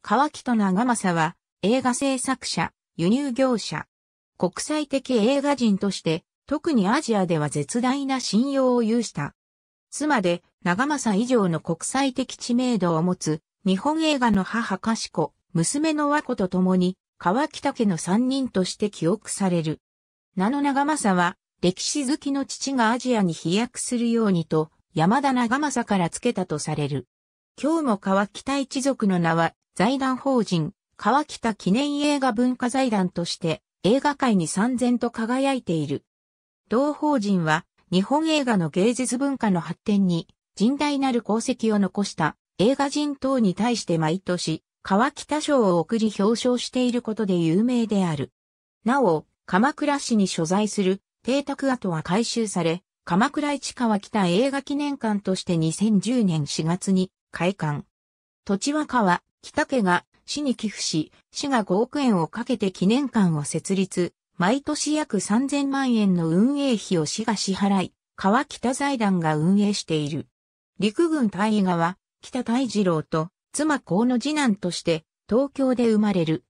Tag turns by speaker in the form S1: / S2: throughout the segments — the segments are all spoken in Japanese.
S1: 川北と長政は映画制作者、輸入業者、国際的映画人として、特にアジアでは絶大な信用を有した。妻で長政以上の国際的知名度を持つ日本映画の母かしこ、娘の和子と共に川北家の三人として記憶される。名の長政は歴史好きの父がアジアに飛躍するようにと山田長政から付けたとされる。今日も川北一族の名は財団法人、川北記念映画文化財団として映画界に三然と輝いている。同法人は日本映画の芸術文化の発展に甚大なる功績を残した映画人等に対して毎年川北賞を送り表彰していることで有名である。なお、鎌倉市に所在する邸宅跡は改修され、鎌倉市川北映画記念館として2010年4月に開館。土地は川、北家が市に寄付し、市が5億円をかけて記念館を設立、毎年約3000万円の運営費を市が支払い、川北財団が運営している。陸軍大尉側、北大二郎と妻甲の次男として東京で生まれる。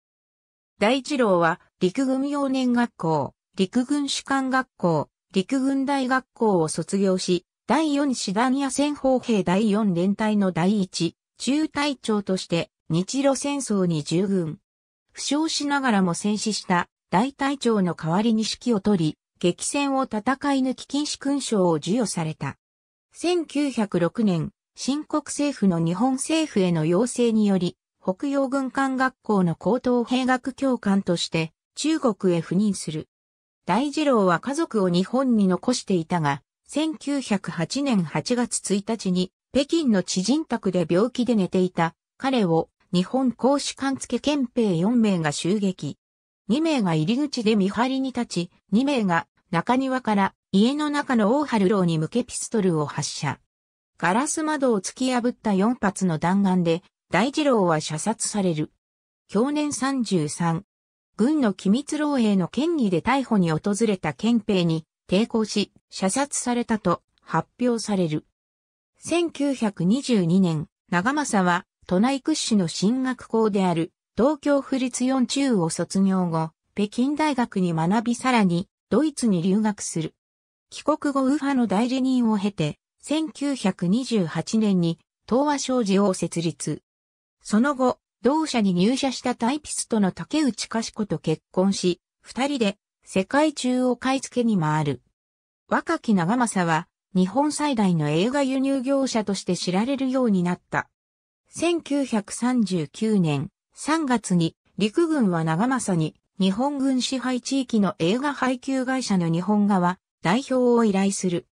S1: 大二郎は陸軍幼年学校、陸軍士官学校、陸軍大学校を卒業し、第四師団野戦砲兵第四連隊の第一、中隊長として日露戦争に従軍。負傷しながらも戦死した大隊長の代わりに指揮を取り、激戦を戦い抜き禁止勲章を授与された。1906年、新国政府の日本政府への要請により、北洋軍艦学校の高等兵学教官として中国へ赴任する。大二郎は家族を日本に残していたが、1908年8月1日に北京の知人宅で病気で寝ていた彼を日本公主館付憲兵4名が襲撃。2名が入り口で見張りに立ち、2名が中庭から家の中の大春楼に向けピストルを発射。ガラス窓を突き破った4発の弾丸で、大二郎は射殺される。去年33。軍の機密漏洩の権威で逮捕に訪れた憲兵に抵抗し、射殺されたと発表される。1922年、長政は都内屈指の進学校である東京府立四中を卒業後、北京大学に学びさらにドイツに留学する。帰国後ウファの代理人を経て、1928年に東和商事を設立。その後、同社に入社したタイピストの竹内かしと結婚し、二人で世界中を買い付けに回る。若き長政は日本最大の映画輸入業者として知られるようになった。1939年3月に陸軍は長政に日本軍支配地域の映画配給会社の日本側代表を依頼する。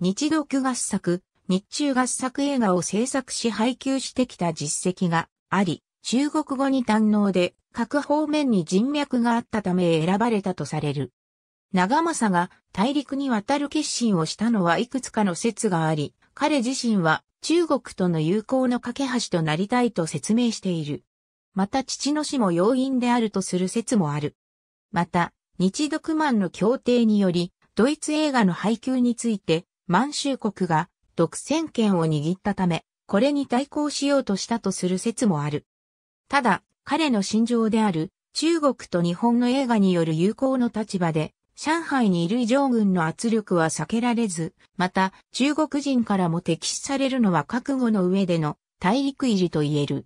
S1: 日独合作、日中合作映画を制作し配給してきた実績があり、中国語に堪能で各方面に人脈があったため選ばれたとされる。長政が大陸に渡る決心をしたのはいくつかの説があり、彼自身は中国との友好の架け橋となりたいと説明している。また父の死も要因であるとする説もある。また、日独満の協定により、ドイツ映画の配給について、満州国が独占権を握ったため、これに対抗しようとしたとする説もある。ただ、彼の心情である中国と日本の映画による友好の立場で上海にいる異常軍の圧力は避けられず、また中国人からも敵視されるのは覚悟の上での大陸入りと言える。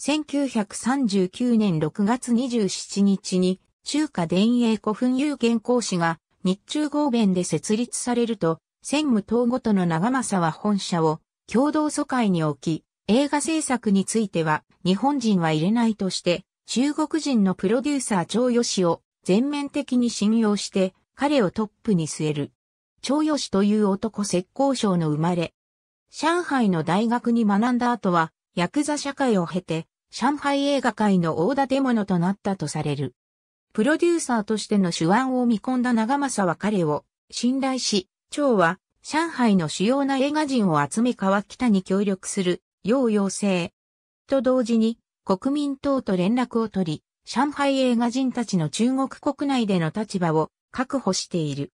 S1: 1939年6月27日に中華伝英古墳有限公師が日中合弁で設立されると、専務党ごとの長政は本社を共同疎開に置き、映画制作については日本人は入れないとして、中国人のプロデューサー張よ氏を全面的に信用して彼をトップに据える。長吉という男石膏省の生まれ。上海の大学に学んだ後は、ヤクザ社会を経て、上海映画界の大建物となったとされる。プロデューサーとしての手腕を見込んだ長政は彼を信頼し、長は上海の主要な映画人を集め川北に協力する、要要請。と同時に、国民党と連絡を取り、上海映画人たちの中国国内での立場を確保している。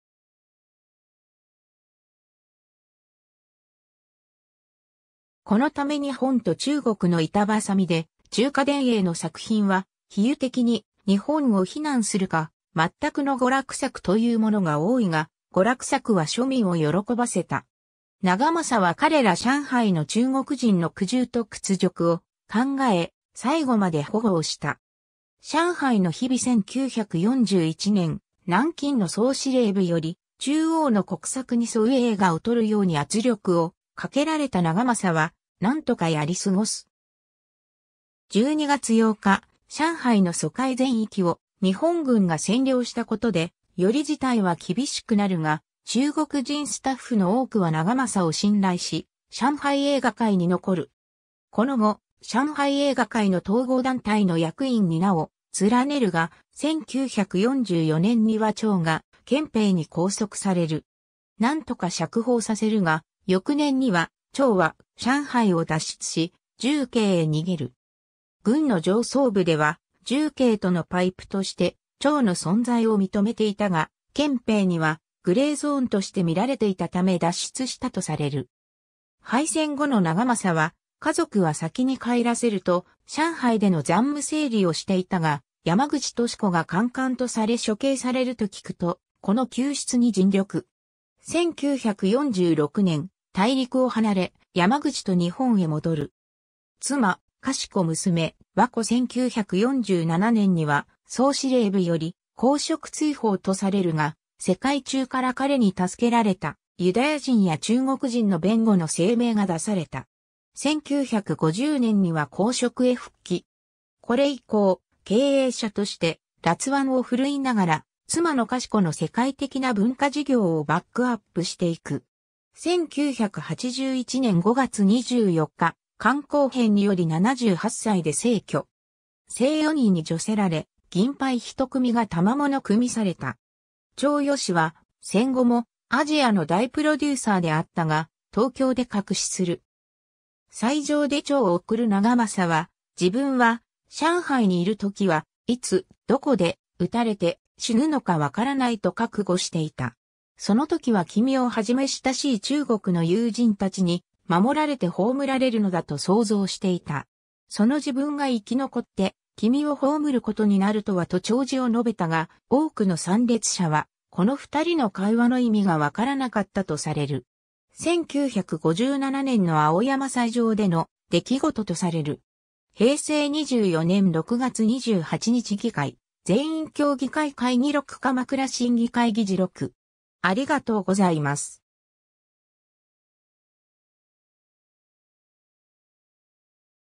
S1: このため日本と中国の板挟みで、中華電影の作品は、比喩的に日本を非難するか、全くの娯楽作というものが多いが、娯楽作は庶民を喜ばせた。長政は彼ら上海の中国人の苦渋と屈辱を考え、最後まで保護をした。上海の日々1941年、南京の総司令部より、中央の国策に沿う映画を撮るように圧力をかけられた長政は、なんとかやり過ごす。12月8日、上海の疎開全域を日本軍が占領したことで、より事態は厳しくなるが、中国人スタッフの多くは長政を信頼し、上海映画界に残る。この後、上海映画界の統合団体の役員になお、連ねるが、1944年には長が憲兵に拘束される。なんとか釈放させるが、翌年には、長は上海を脱出し、重慶へ逃げる。軍の上層部では、重慶とのパイプとして、長の存在を認めていたが、憲兵にはグレーゾーンとして見られていたため脱出したとされる。敗戦後の長政は、家族は先に帰らせると、上海での残務整理をしていたが、山口敏子がカンカンとされ処刑されると聞くと、この救出に尽力。1946年、大陸を離れ、山口と日本へ戻る。妻、かしこ娘、和子1947年には、総司令部より、公職追放とされるが、世界中から彼に助けられた、ユダヤ人や中国人の弁護の声明が出された。1950年には公職へ復帰。これ以降、経営者として、辣腕を振るいながら、妻のかしこの世界的な文化事業をバックアップしていく。1981年5月24日、観光編により78歳で逝去。西洋人に除せられ、銀杯一組が賜物組された。長よ氏は、戦後もアジアの大プロデューサーであったが、東京で隠しする。最上で蝶を送る長政は、自分は、上海にいる時は、いつ、どこで、撃たれて、死ぬのかわからないと覚悟していた。その時は君をはじめ親しい中国の友人たちに、守られて葬られるのだと想像していた。その自分が生き残って、君を葬ることになるとはと長寿を述べたが、多くの参列者は、この二人の会話の意味がわからなかったとされる。1957年の青山祭場での出来事とされる。平成24年6月28日議会、全員協議会会議録鎌倉審議会議事録。ありがとうございます。